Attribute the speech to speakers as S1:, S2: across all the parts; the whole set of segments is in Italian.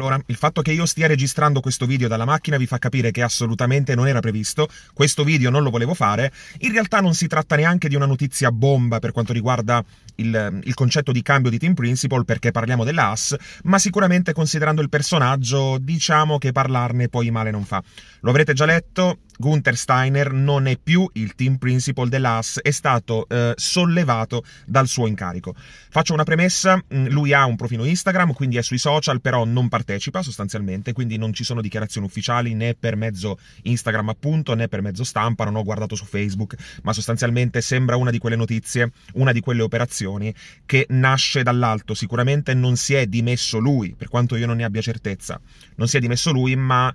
S1: Allora, il fatto che io stia registrando questo video dalla macchina vi fa capire che assolutamente non era previsto, questo video non lo volevo fare, in realtà non si tratta neanche di una notizia bomba per quanto riguarda il, il concetto di cambio di team principle perché parliamo della AS, ma sicuramente considerando il personaggio diciamo che parlarne poi male non fa. Lo avrete già letto, Gunther Steiner non è più il team principal dell'AS, è stato eh, sollevato dal suo incarico. Faccio una premessa, mm, lui ha un profilo Instagram, quindi è sui social, però non partecipa sostanzialmente, quindi non ci sono dichiarazioni ufficiali né per mezzo Instagram appunto, né per mezzo stampa, non ho guardato su Facebook, ma sostanzialmente sembra una di quelle notizie, una di quelle operazioni che nasce dall'alto, sicuramente non si è dimesso lui, per quanto io non ne abbia certezza, non si è dimesso lui, ma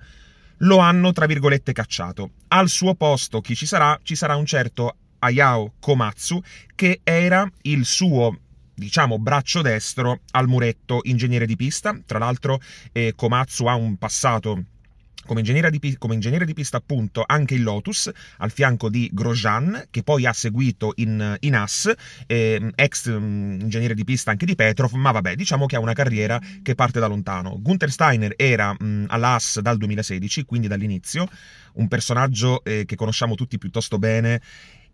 S1: lo hanno, tra virgolette, cacciato. Al suo posto chi ci sarà? Ci sarà un certo Ayao Komatsu, che era il suo diciamo braccio destro al muretto ingegnere di pista tra l'altro eh, Komatsu ha un passato come ingegnere, di, come ingegnere di, pista appunto anche il Lotus al fianco di Grosjean che poi ha seguito in, in AS, eh, ex um, ingegnere di pista anche di Petrov, ma vabbè diciamo che ha una carriera che parte da lontano. Gunther Steiner era mh, mm, all'AS dal 2016, quindi dall'inizio, un personaggio eh, che conosciamo tutti piuttosto bene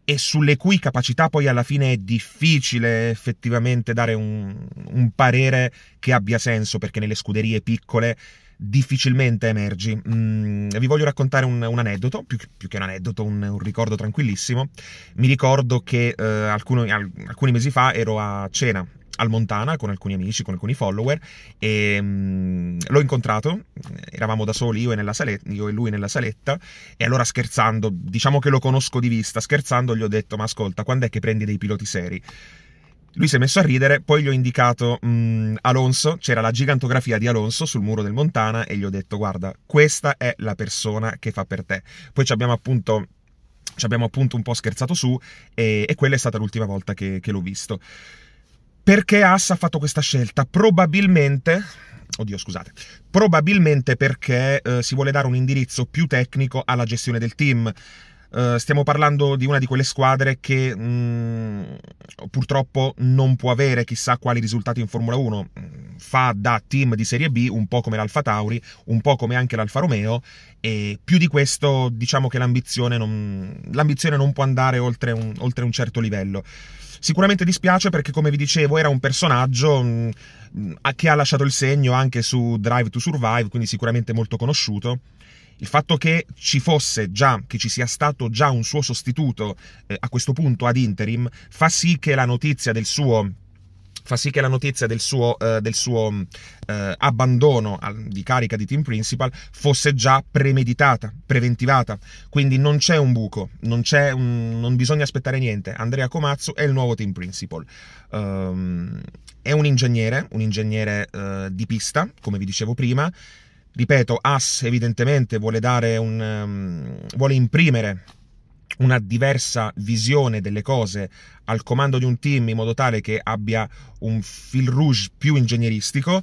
S1: e sulle cui capacità poi alla fine è difficile effettivamente dare un, un, parere che abbia senso perché nelle scuderie piccole difficilmente emergi. Mm, vi voglio raccontare un, un aneddoto, più, più, che un aneddoto, un, un ricordo tranquillissimo. Mi ricordo che eh, alcuno, al, alcuni mesi fa ero a cena al Montana con alcuni amici, con alcuni follower e um, l'ho incontrato, eravamo da soli io e, saletta, io e, lui nella saletta e allora scherzando, diciamo che lo conosco di vista, scherzando gli ho detto ma ascolta quando è che prendi dei piloti seri? Lui si è messo a ridere, poi gli ho indicato mh, mm, Alonso, c'era la gigantografia di Alonso sul muro del Montana e gli ho detto guarda, questa è la persona che fa per te. Poi ci abbiamo appunto ci abbiamo appunto un po' scherzato su e, e quella è stata l'ultima volta che, che, l'ho visto. Perché Ass ha fatto questa scelta? Probabilmente, oddio scusate, probabilmente perché eh, si vuole dare un indirizzo più tecnico alla gestione del team. Eh, stiamo parlando di una di quelle squadre che mh, mm, purtroppo non può avere chissà quali risultati in Formula 1. Mm, fa da team di Serie B, un po' come l'Alfa Tauri, un po' come anche l'Alfa Romeo, e più di questo diciamo che l'ambizione non, l'ambizione non può andare oltre un, oltre un certo livello. Sicuramente dispiace perché, come vi dicevo, era un personaggio mh, mm, che ha lasciato il segno anche su Drive to Survive, quindi sicuramente molto conosciuto. Il fatto che ci fosse già, che ci sia stato già un suo sostituto eh, a questo punto ad interim, fa sì che la notizia del suo fa sì che la notizia del suo, eh, del suo eh, abbandono di carica di team principal fosse già premeditata, preventivata. Quindi non c'è un buco, non, c'è un, non bisogna aspettare niente. Andrea Comazzo è il nuovo team principal. Um, è un ingegnere, un ingegnere eh, di pista, come vi dicevo prima ripeto, As evidentemente vuole, un, um, vuole imprimere una diversa visione delle cose al comando di un team in modo tale che abbia un fil rouge più ingegneristico.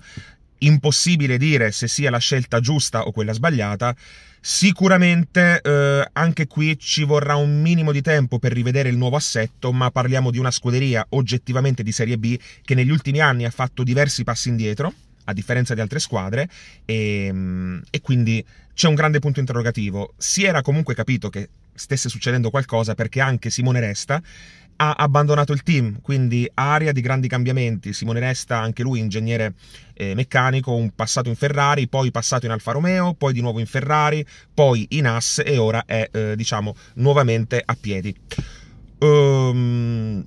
S1: Impossibile dire se sia la scelta giusta o quella sbagliata. Sicuramente eh, anche qui ci vorrà un minimo di tempo per rivedere il nuovo assetto, ma parliamo di una scuderia oggettivamente di Serie B che negli ultimi anni ha fatto diversi passi indietro a differenza di altre squadre, e, ehm, e quindi c'è un grande punto interrogativo. Si era comunque capito che stesse succedendo qualcosa perché anche Simone Resta ha abbandonato il team, quindi area di grandi cambiamenti. Simone Resta, anche lui ingegnere eh, meccanico, un passato in Ferrari, poi passato in Alfa Romeo, poi di nuovo in Ferrari, poi in AS e ora è, eh, diciamo, nuovamente a piedi. Um,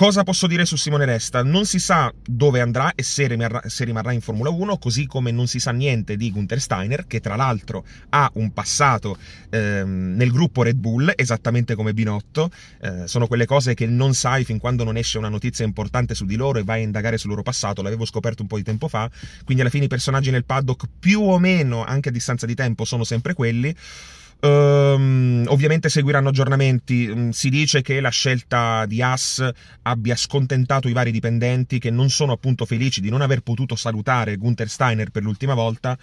S1: cosa posso dire su Simone Resta? Non si sa dove andrà e se rimarrà, se rimarrà, in Formula 1, così come non si sa niente di Gunther Steiner, che tra l'altro ha un passato ehm, nel gruppo Red Bull, esattamente come Binotto. Eh, sono quelle cose che non sai fin quando non esce una notizia importante su di loro e vai a indagare sul loro passato. L'avevo scoperto un po' di tempo fa. Quindi alla fine i personaggi nel paddock, più o meno, anche a distanza di tempo, sono sempre quelli. Um, ovviamente seguiranno aggiornamenti. Um, si dice che la scelta di Haas abbia scontentato i vari dipendenti che non sono appunto felici di non aver potuto salutare Gunther Steiner per l'ultima volta.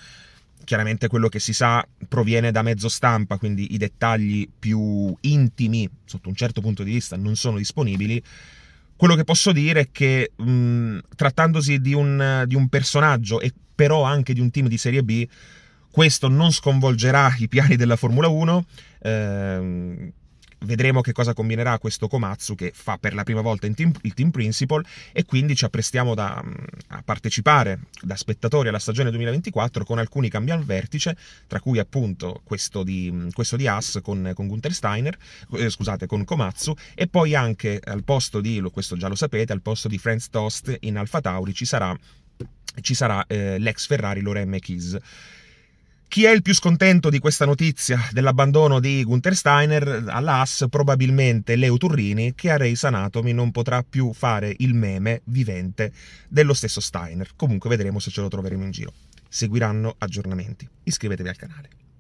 S1: Chiaramente quello che si sa proviene da mezzo stampa, quindi i dettagli più intimi, sotto un certo punto di vista, non sono disponibili. Quello che posso dire è che mh, mm, trattandosi di un, di un personaggio e però anche di un team di Serie B, questo non sconvolgerà i piani della Formula 1. Ehm, vedremo che cosa combinerà questo Komatsu che fa per la prima volta team, il team principal e quindi ci apprestiamo da, mm, a partecipare da spettatori alla stagione 2024 con alcuni cambi al vertice, tra cui appunto questo di, mm, questo di Haas con, con Gunther Steiner, eh, scusate, con Komatsu e poi anche al posto di, questo già lo sapete, al posto di Franz Tost in Alfa Tauri ci sarà, ci sarà eh, l'ex Ferrari Lorem Keys. Chi è il più scontento di questa notizia dell'abbandono di Gunther Steiner all'AS? Probabilmente Leo Turrini, che a Reis Anatomy non potrà più fare il meme vivente dello stesso Steiner. Comunque vedremo se ce lo troveremo in giro. Seguiranno aggiornamenti. Iscrivetevi al canale.